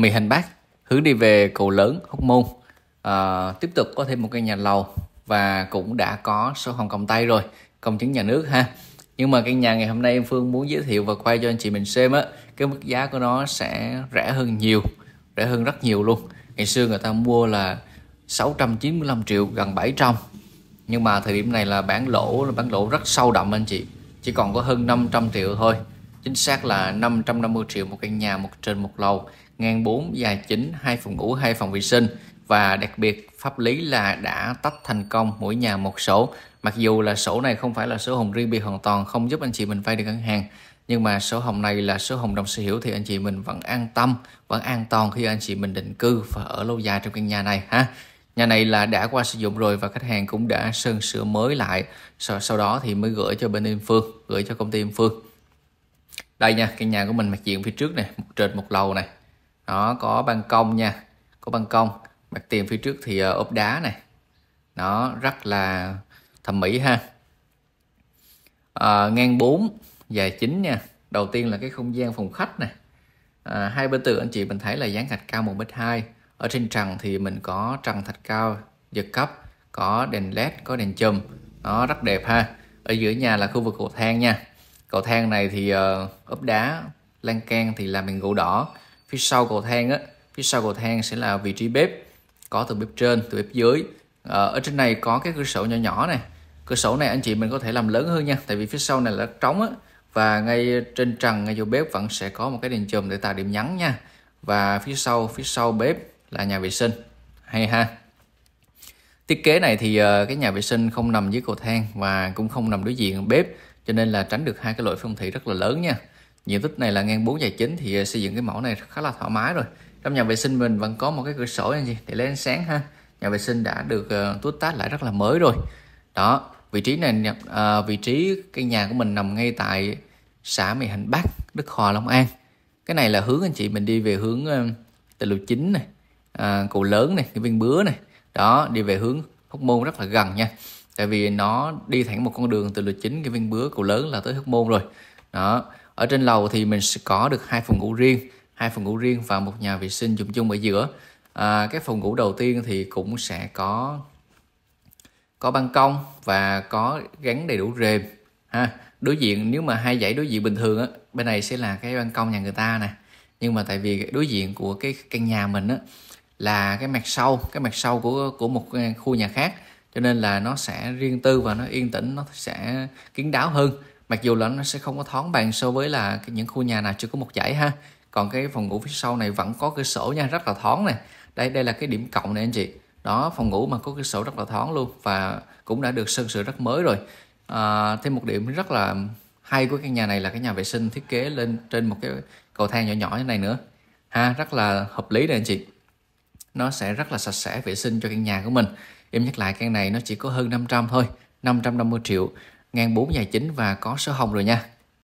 Mì Hành bát hướng đi về cầu lớn Hóc Môn à, tiếp tục có thêm một căn nhà lầu và cũng đã có số hồng cầm tay rồi công chứng nhà nước ha nhưng mà căn nhà ngày hôm nay em Phương muốn giới thiệu và quay cho anh chị mình xem á cái mức giá của nó sẽ rẻ hơn nhiều rẻ hơn rất nhiều luôn ngày xưa người ta mua là 695 triệu gần 700 nhưng mà thời điểm này là bán lỗ là bán lỗ rất sâu đậm anh chị chỉ còn có hơn 500 triệu thôi chính xác là 550 triệu một căn nhà một trên một lầu ngang 4 dài chính hai phòng ngủ hai phòng vệ sinh và đặc biệt pháp lý là đã tách thành công mỗi nhà một sổ mặc dù là sổ này không phải là sổ hồng riêng biệt hoàn toàn không giúp anh chị mình vay được ngân hàng nhưng mà sổ hồng này là sổ hồng đồng sở hữu thì anh chị mình vẫn an tâm vẫn an toàn khi anh chị mình định cư và ở lâu dài trong căn nhà này ha nhà này là đã qua sử dụng rồi và khách hàng cũng đã sơn sửa mới lại sau, sau đó thì mới gửi cho bên em phương gửi cho công ty em phương đây nha căn nhà của mình mặt diện phía trước này một trệt một lầu này nó có ban công nha có ban công mặt tiền phía trước thì ờ, ốp đá này nó rất là thẩm mỹ ha à, ngang 4 dài 9 nha đầu tiên là cái không gian phòng khách này à, hai bên tường anh chị mình thấy là dán gạch cao một mét hai. ở trên trần thì mình có trần thạch cao giật cấp có đèn led có đèn chùm nó rất đẹp ha ở giữa nhà là khu vực cầu thang nha cầu thang này thì uh, ốp đá lan can thì làm bằng gỗ đỏ phía sau cầu thang á phía sau cầu thang sẽ là vị trí bếp có từ bếp trên từ bếp dưới ờ, ở trên này có cái cửa sổ nhỏ nhỏ này cửa sổ này anh chị mình có thể làm lớn hơn nha tại vì phía sau này là trống á và ngay trên trần ngay vô bếp vẫn sẽ có một cái đèn chùm để tạo điểm nhắn nha và phía sau phía sau bếp là nhà vệ sinh hay ha thiết kế này thì ờ, cái nhà vệ sinh không nằm dưới cầu thang và cũng không nằm đối diện bếp cho nên là tránh được hai cái lỗi phong thủy rất là lớn nha diện tích này là ngang 4 dài chính thì ờ, xây dựng cái mẫu này khá là thoải mái rồi trong nhà vệ sinh mình vẫn có một cái cửa sổ này gì để lấy ánh sáng ha nhà vệ sinh đã được uh, tút tát lại rất là mới rồi đó vị trí này uh, vị trí cái nhà của mình nằm ngay tại xã Mỹ Hạnh Bắc Đức Hòa Long An cái này là hướng anh chị mình đi về hướng uh, từ lộ chính này uh, cầu lớn này cái viên bứa này đó đi về hướng Hóc Môn rất là gần nha tại vì nó đi thẳng một con đường từ lộ chính cái viên bứa cầu lớn là tới Hóc Môn rồi đó ở trên lầu thì mình sẽ có được hai phòng ngủ riêng hai phòng ngủ riêng và một nhà vệ sinh dùng chung ở giữa à, cái phòng ngủ đầu tiên thì cũng sẽ có có ban công và có gắn đầy đủ rèm ha đối diện nếu mà hai dãy đối diện bình thường á bên này sẽ là cái ban công nhà người ta nè nhưng mà tại vì đối diện của cái căn nhà mình á là cái mặt sau cái mặt sau của của một à, khu nhà khác cho nên là nó sẽ riêng tư và nó yên tĩnh nó sẽ kín đáo hơn mặc dù là nó sẽ không có thoáng bàn so với là những khu nhà nào chưa có một dãy ha còn cái phòng ngủ phía sau này vẫn có cửa sổ nha rất là thoáng này đây đây là cái điểm cộng này anh chị đó phòng ngủ mà có cửa sổ rất là thoáng luôn và cũng đã được sơn sửa rất mới rồi à, thêm một điểm rất là hay của căn nhà này là cái nhà vệ sinh thiết kế lên trên một cái cầu thang nhỏ nhỏ như này nữa ha rất là hợp lý đây anh chị nó sẽ rất là sạch sẽ vệ sinh cho căn nhà của mình em nhắc lại căn này nó chỉ có hơn 500 thôi 550 triệu ngang 4 dài chính và có số hồng rồi nha